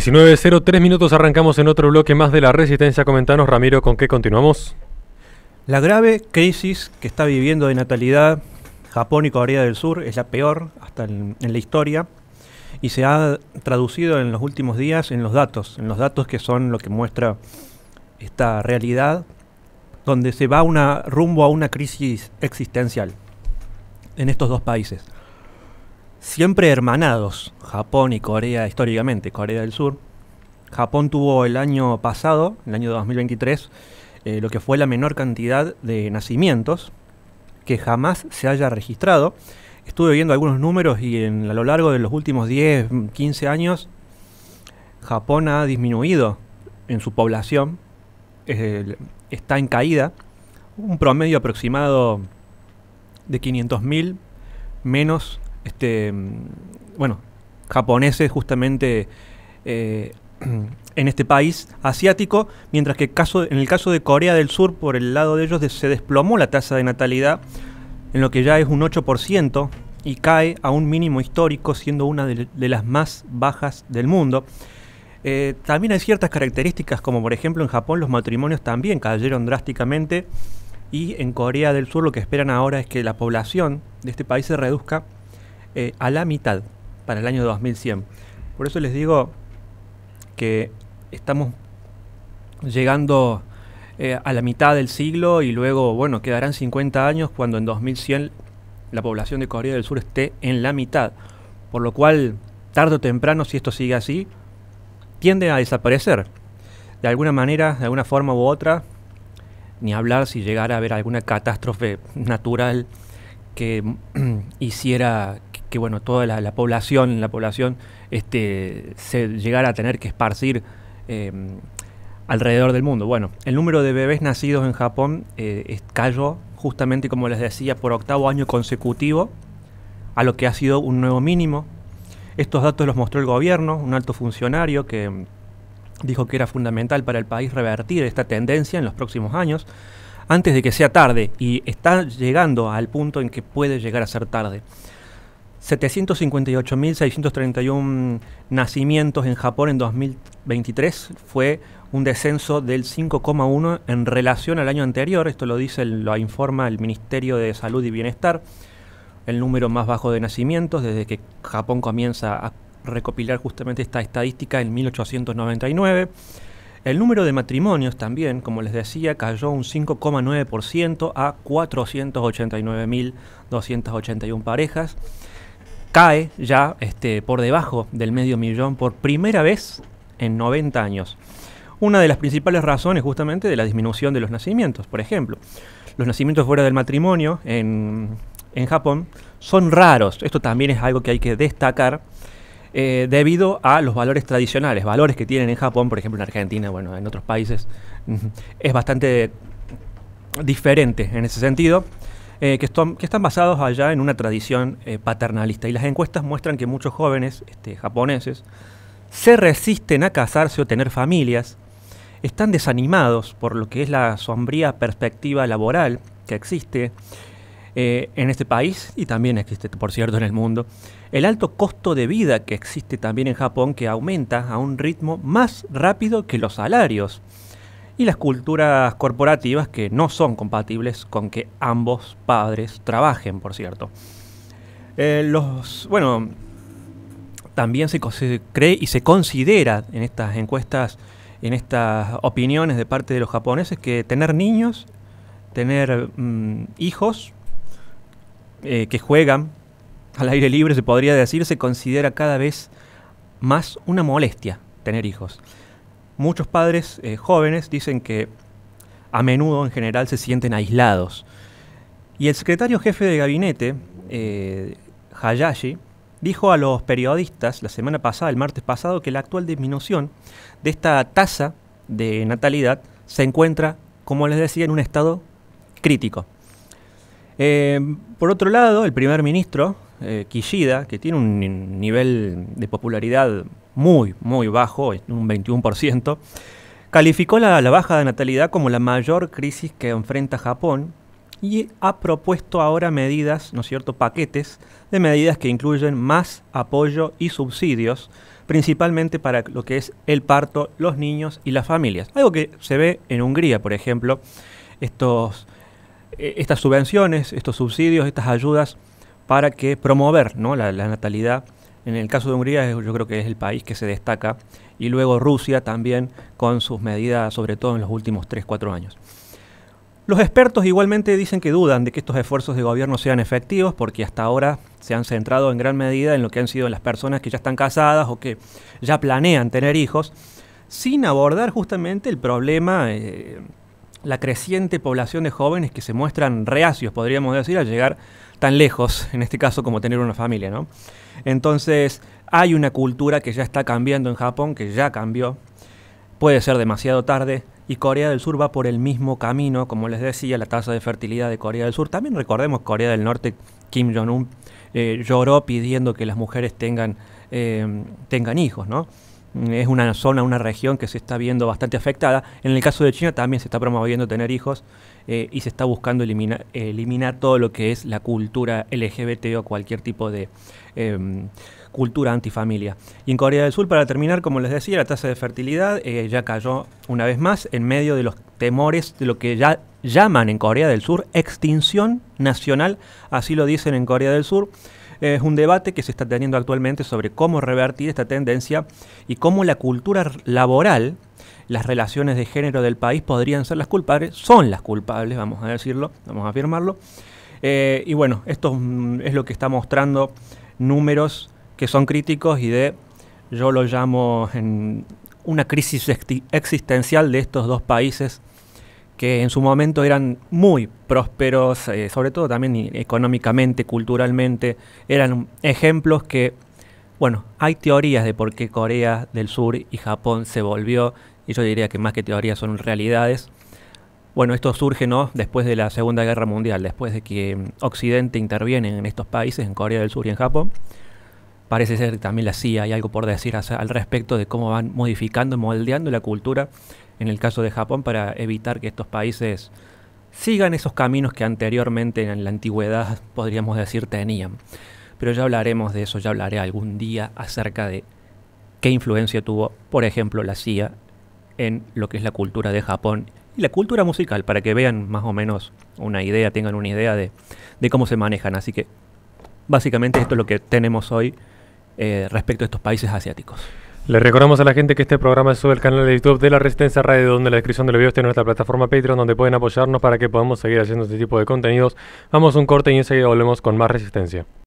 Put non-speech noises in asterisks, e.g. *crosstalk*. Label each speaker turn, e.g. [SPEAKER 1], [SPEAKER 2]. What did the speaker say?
[SPEAKER 1] 19.03 minutos arrancamos en otro bloque más de la Resistencia. Comentanos, Ramiro, ¿con qué continuamos? La grave crisis que está viviendo de natalidad Japón y Corea del Sur es la peor hasta en, la historia y se ha traducido en los últimos días en los datos, en los datos que son lo que muestra esta realidad, donde se va una, rumbo a una crisis existencial en estos dos países siempre hermanados, Japón y Corea históricamente, Corea del Sur. Japón tuvo el año pasado, el año 2023, eh, lo que fue la menor cantidad de nacimientos que jamás se haya registrado. Estuve viendo algunos números y en, a lo largo de los últimos 10, 15 años, Japón ha disminuido en su población, está en caída, un promedio aproximado de 500.000 menos este, mm, bueno, japoneses justamente eh, *clears throat* en este país asiático, mientras que en el caso de Corea del Sur, por el lado de ellos, se desplomó la tasa de natalidad en lo que ya es un 8% y cae a un mínimo histórico, siendo una de, las más bajas del mundo. Eh, también hay ciertas características, como por ejemplo en Japón los matrimonios también cayeron drásticamente y en Corea del Sur lo que esperan ahora es que la población de este país se reduzca eh, a la mitad para el año 2100. Por eso les digo que estamos llegando eh, a la mitad del siglo y luego, bueno, quedarán 50 años cuando en 2100 la población de Corea del Sur esté en la mitad. Por lo cual, tarde o temprano, si esto sigue así, tiende a desaparecer. De alguna manera, de alguna forma u otra, ni hablar si llegara a haber alguna catástrofe natural que *clears throat* hiciera que bueno, toda la, población, la población este, se llegara a tener que esparcir em, alrededor del mundo. Bueno, el número de bebés nacidos en Japón eh, cayó justamente, como les decía, por octavo año consecutivo, a lo que ha sido un nuevo mínimo. Estos datos los mostró el gobierno, un alto funcionario que em, dijo que era fundamental para el país revertir esta tendencia en los próximos años, antes de que sea tarde, y está llegando al punto en que puede llegar a ser tarde. 758.631 nacimientos en Japón en 2023 fue un descenso del 5,1 en relación al año anterior, esto lo dice, lo informa el Ministerio de Salud y Bienestar, el número más bajo de nacimientos desde que Japón comienza a recopilar justamente esta estadística en 1899. El número de matrimonios también, como les decía, cayó un 5,9% a 489.281 parejas cae ya este, por debajo del medio millón por primera vez en 90 años. Una de las principales razones justamente de la disminución de los nacimientos, por ejemplo. Los nacimientos fuera del matrimonio en, Japón son raros, esto también es algo que hay que destacar, eh, debido a los valores tradicionales, valores que tienen en Japón, por ejemplo en Argentina, bueno, en otros países, *laughs* es bastante diferente en ese sentido. Eh, que, están, basados allá en una tradición eh, paternalista. Y las encuestas muestran que muchos jóvenes este, japoneses se resisten a casarse o tener familias, están desanimados por lo que es la sombría perspectiva laboral que existe eh, en este país y también existe, por cierto, en el mundo, el alto costo de vida que existe también en Japón que aumenta a un ritmo más rápido que los salarios y las culturas corporativas que no son compatibles con que ambos padres trabajen, por cierto. Eh, los, bueno, también se, cree y se considera en estas encuestas, en estas opiniones de parte de los japoneses, que tener niños, tener mm, hijos eh, que juegan al aire libre, se podría decir, se considera cada vez más una molestia tener hijos muchos padres eh, jóvenes dicen que a menudo en general se sienten aislados. Y el secretario jefe de gabinete, eh, Hayashi, dijo a los periodistas la semana pasada, el martes pasado, que la actual disminución de esta tasa de natalidad se encuentra, como les decía, en un estado crítico. Eh, por otro lado, el primer ministro, Kishida, que tiene un nivel de popularidad muy, muy bajo, un 21%, calificó la, baja de natalidad como la mayor crisis que enfrenta Japón y ha propuesto ahora medidas, ¿no es cierto?, paquetes de medidas que incluyen más apoyo y subsidios, principalmente para lo que es el parto, los niños y las familias. Algo que se ve en Hungría, por ejemplo, estos, eh, estas subvenciones, estos subsidios, estas ayudas para que promover la, la natalidad en el caso de Hungría yo creo que es el país que se destaca y luego Rusia también con sus medidas, sobre todo en los últimos 3-4 años. Los expertos igualmente dicen que dudan de que estos esfuerzos de gobierno sean efectivos porque hasta ahora se han centrado en gran medida en lo que han sido las personas que ya están casadas o que ya planean tener hijos, sin abordar justamente el problema eh, la creciente población de jóvenes que se muestran reacios, podríamos decir, a llegar tan lejos, en este caso como tener una familia, ¿no? Entonces, hay una cultura que ya está cambiando en Japón, que ya cambió, puede ser demasiado tarde, y Corea del Sur va por el mismo camino, como les decía, la tasa de fertilidad de Corea del Sur. También recordemos Corea del Norte, Kim Jong-un eh, lloró pidiendo que las mujeres tengan, eh, tengan hijos, ¿no? es una zona, una región que se está viendo bastante afectada. En el caso de China también se está promoviendo tener hijos eh, y se está buscando eliminar, eliminar todo lo que es la cultura LGBT o cualquier tipo de em, cultura antifamilia. Y en Corea del Sur, para terminar, como les decía, la tasa de fertilidad eh, ya cayó una vez más en medio de los temores de lo que ya llaman en Corea del Sur extinción nacional, así lo dicen en Corea del Sur. Es un debate que se está teniendo actualmente sobre cómo revertir esta tendencia y cómo la cultura laboral, las relaciones de género del país podrían ser las culpables, son las culpables, vamos a decirlo, vamos a afirmarlo. Eh, y bueno, esto es lo que está mostrando números que son críticos y de, yo lo llamo en una crisis existencial de estos dos países que en su momento eran muy prósperos, eh, sobre todo también económicamente, culturalmente, eran ejemplos que, bueno, hay teorías de por qué Corea del Sur y Japón se volvió, y yo diría que más que teorías son realidades. Bueno, esto surge ¿no? después de la Segunda Guerra Mundial, después de que mm, Occidente interviene en estos países, en Corea del Sur y en Japón parece ser que también la CIA hay algo por decir al respecto de cómo van modificando, moldeando la cultura, en el caso de Japón, para evitar que estos países sigan esos caminos que anteriormente en la antigüedad, podríamos decir, tenían. Pero ya hablaremos de eso, ya hablaré algún día acerca de qué influencia tuvo, por ejemplo, la CIA en lo que es la cultura de Japón y la cultura musical, para que vean más o menos una idea, tengan una idea de, de cómo se manejan. Así que básicamente esto es lo que tenemos hoy eh, respecto a estos países asiáticos. Les recordamos a la gente que este programa es sobre el canal de YouTube de la Resistencia Radio, donde la descripción del video está en nuestra plataforma Patreon, donde pueden apoyarnos para que podamos seguir haciendo este tipo de contenidos. Vamos a un corte y enseguida volvemos con más resistencia.